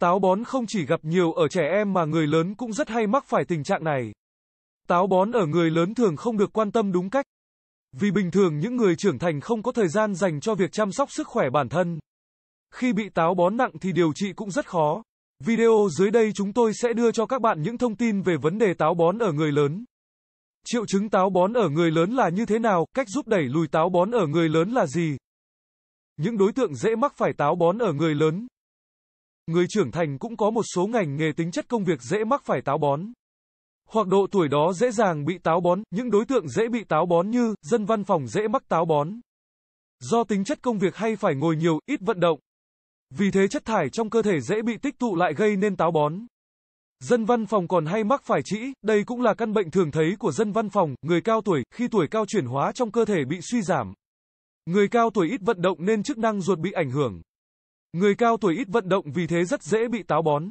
Táo bón không chỉ gặp nhiều ở trẻ em mà người lớn cũng rất hay mắc phải tình trạng này. Táo bón ở người lớn thường không được quan tâm đúng cách. Vì bình thường những người trưởng thành không có thời gian dành cho việc chăm sóc sức khỏe bản thân. Khi bị táo bón nặng thì điều trị cũng rất khó. Video dưới đây chúng tôi sẽ đưa cho các bạn những thông tin về vấn đề táo bón ở người lớn. Triệu chứng táo bón ở người lớn là như thế nào, cách giúp đẩy lùi táo bón ở người lớn là gì? Những đối tượng dễ mắc phải táo bón ở người lớn. Người trưởng thành cũng có một số ngành nghề tính chất công việc dễ mắc phải táo bón. Hoặc độ tuổi đó dễ dàng bị táo bón, những đối tượng dễ bị táo bón như dân văn phòng dễ mắc táo bón. Do tính chất công việc hay phải ngồi nhiều, ít vận động. Vì thế chất thải trong cơ thể dễ bị tích tụ lại gây nên táo bón. Dân văn phòng còn hay mắc phải trĩ, đây cũng là căn bệnh thường thấy của dân văn phòng, người cao tuổi, khi tuổi cao chuyển hóa trong cơ thể bị suy giảm. Người cao tuổi ít vận động nên chức năng ruột bị ảnh hưởng. Người cao tuổi ít vận động vì thế rất dễ bị táo bón.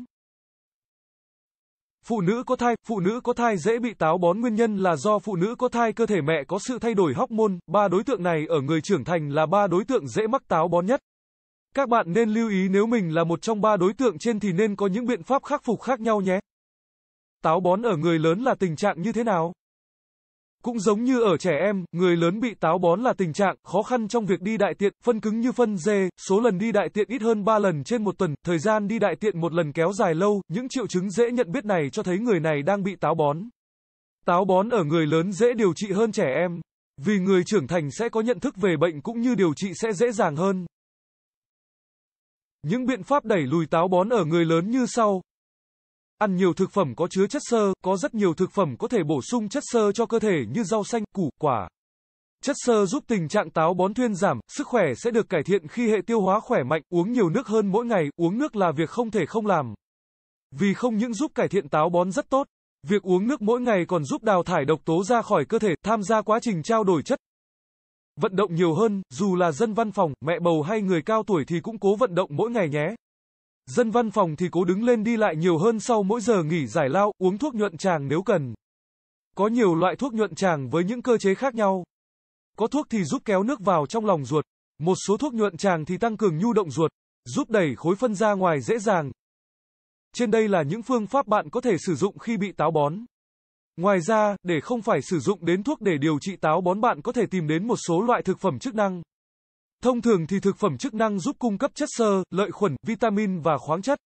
Phụ nữ có thai, phụ nữ có thai dễ bị táo bón nguyên nhân là do phụ nữ có thai cơ thể mẹ có sự thay đổi hormone, ba đối tượng này ở người trưởng thành là ba đối tượng dễ mắc táo bón nhất. Các bạn nên lưu ý nếu mình là một trong ba đối tượng trên thì nên có những biện pháp khắc phục khác nhau nhé. Táo bón ở người lớn là tình trạng như thế nào? Cũng giống như ở trẻ em, người lớn bị táo bón là tình trạng khó khăn trong việc đi đại tiện, phân cứng như phân dê, số lần đi đại tiện ít hơn 3 lần trên một tuần, thời gian đi đại tiện một lần kéo dài lâu, những triệu chứng dễ nhận biết này cho thấy người này đang bị táo bón. Táo bón ở người lớn dễ điều trị hơn trẻ em, vì người trưởng thành sẽ có nhận thức về bệnh cũng như điều trị sẽ dễ dàng hơn. Những biện pháp đẩy lùi táo bón ở người lớn như sau. Ăn nhiều thực phẩm có chứa chất xơ, có rất nhiều thực phẩm có thể bổ sung chất xơ cho cơ thể như rau xanh, củ, quả. Chất xơ giúp tình trạng táo bón thuyên giảm, sức khỏe sẽ được cải thiện khi hệ tiêu hóa khỏe mạnh, uống nhiều nước hơn mỗi ngày, uống nước là việc không thể không làm. Vì không những giúp cải thiện táo bón rất tốt, việc uống nước mỗi ngày còn giúp đào thải độc tố ra khỏi cơ thể, tham gia quá trình trao đổi chất Vận động nhiều hơn, dù là dân văn phòng, mẹ bầu hay người cao tuổi thì cũng cố vận động mỗi ngày nhé. Dân văn phòng thì cố đứng lên đi lại nhiều hơn sau mỗi giờ nghỉ giải lao, uống thuốc nhuận tràng nếu cần. Có nhiều loại thuốc nhuận tràng với những cơ chế khác nhau. Có thuốc thì giúp kéo nước vào trong lòng ruột, một số thuốc nhuận tràng thì tăng cường nhu động ruột, giúp đẩy khối phân ra ngoài dễ dàng. Trên đây là những phương pháp bạn có thể sử dụng khi bị táo bón. Ngoài ra, để không phải sử dụng đến thuốc để điều trị táo bón bạn có thể tìm đến một số loại thực phẩm chức năng. Thông thường thì thực phẩm chức năng giúp cung cấp chất xơ, lợi khuẩn, vitamin và khoáng chất.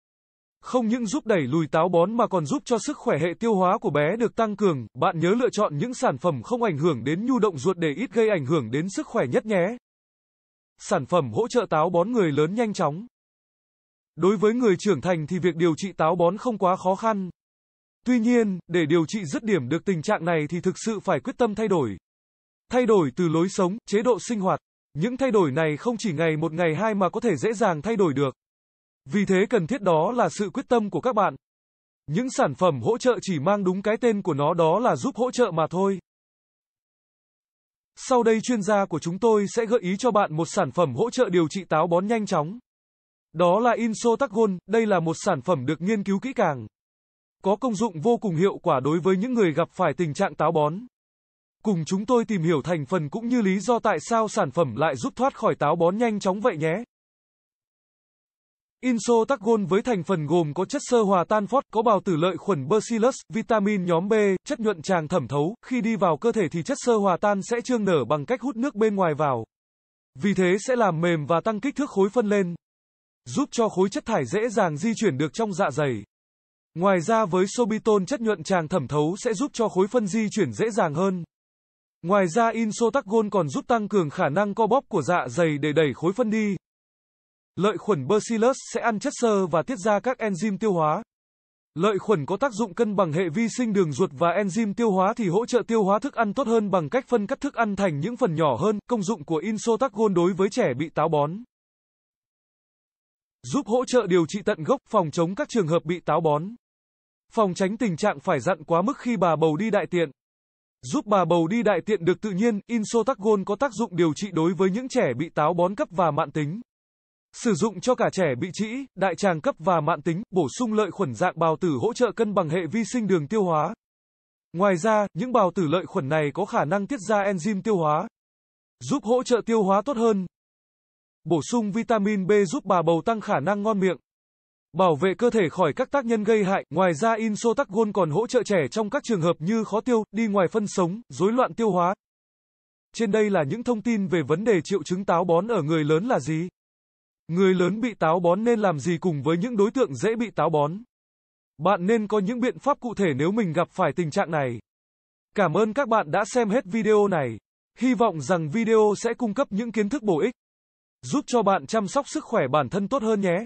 Không những giúp đẩy lùi táo bón mà còn giúp cho sức khỏe hệ tiêu hóa của bé được tăng cường, bạn nhớ lựa chọn những sản phẩm không ảnh hưởng đến nhu động ruột để ít gây ảnh hưởng đến sức khỏe nhất nhé. Sản phẩm hỗ trợ táo bón người lớn nhanh chóng. Đối với người trưởng thành thì việc điều trị táo bón không quá khó khăn, Tuy nhiên, để điều trị dứt điểm được tình trạng này thì thực sự phải quyết tâm thay đổi. Thay đổi từ lối sống, chế độ sinh hoạt. Những thay đổi này không chỉ ngày một ngày hai mà có thể dễ dàng thay đổi được. Vì thế cần thiết đó là sự quyết tâm của các bạn. Những sản phẩm hỗ trợ chỉ mang đúng cái tên của nó đó là giúp hỗ trợ mà thôi. Sau đây chuyên gia của chúng tôi sẽ gợi ý cho bạn một sản phẩm hỗ trợ điều trị táo bón nhanh chóng. Đó là Insotagon, đây là một sản phẩm được nghiên cứu kỹ càng có công dụng vô cùng hiệu quả đối với những người gặp phải tình trạng táo bón. Cùng chúng tôi tìm hiểu thành phần cũng như lý do tại sao sản phẩm lại giúp thoát khỏi táo bón nhanh chóng vậy nhé. Insotacgon với thành phần gồm có chất sơ hòa tan phốt, có bào tử lợi khuẩn Bacillus, vitamin nhóm B, chất nhuận tràng thẩm thấu, khi đi vào cơ thể thì chất sơ hòa tan sẽ trương nở bằng cách hút nước bên ngoài vào. Vì thế sẽ làm mềm và tăng kích thước khối phân lên, giúp cho khối chất thải dễ dàng di chuyển được trong dạ dày. Ngoài ra với sobiton chất nhuận tràng thẩm thấu sẽ giúp cho khối phân di chuyển dễ dàng hơn. Ngoài ra insotacgon còn giúp tăng cường khả năng co bóp của dạ dày để đẩy khối phân đi. Lợi khuẩn Bacillus sẽ ăn chất xơ và tiết ra các enzyme tiêu hóa. Lợi khuẩn có tác dụng cân bằng hệ vi sinh đường ruột và enzyme tiêu hóa thì hỗ trợ tiêu hóa thức ăn tốt hơn bằng cách phân cắt thức ăn thành những phần nhỏ hơn. Công dụng của insotacgon đối với trẻ bị táo bón. Giúp hỗ trợ điều trị tận gốc phòng chống các trường hợp bị táo bón. Phòng tránh tình trạng phải dặn quá mức khi bà bầu đi đại tiện. Giúp bà bầu đi đại tiện được tự nhiên, Insotacgon có tác dụng điều trị đối với những trẻ bị táo bón cấp và mạn tính. Sử dụng cho cả trẻ bị trĩ, đại tràng cấp và mạn tính, bổ sung lợi khuẩn dạng bào tử hỗ trợ cân bằng hệ vi sinh đường tiêu hóa. Ngoài ra, những bào tử lợi khuẩn này có khả năng tiết ra enzyme tiêu hóa, giúp hỗ trợ tiêu hóa tốt hơn. Bổ sung vitamin B giúp bà bầu tăng khả năng ngon miệng bảo vệ cơ thể khỏi các tác nhân gây hại. Ngoài ra Insotacgon còn hỗ trợ trẻ trong các trường hợp như khó tiêu, đi ngoài phân sống, rối loạn tiêu hóa. Trên đây là những thông tin về vấn đề triệu chứng táo bón ở người lớn là gì. Người lớn bị táo bón nên làm gì cùng với những đối tượng dễ bị táo bón. Bạn nên có những biện pháp cụ thể nếu mình gặp phải tình trạng này. Cảm ơn các bạn đã xem hết video này. Hy vọng rằng video sẽ cung cấp những kiến thức bổ ích, giúp cho bạn chăm sóc sức khỏe bản thân tốt hơn nhé.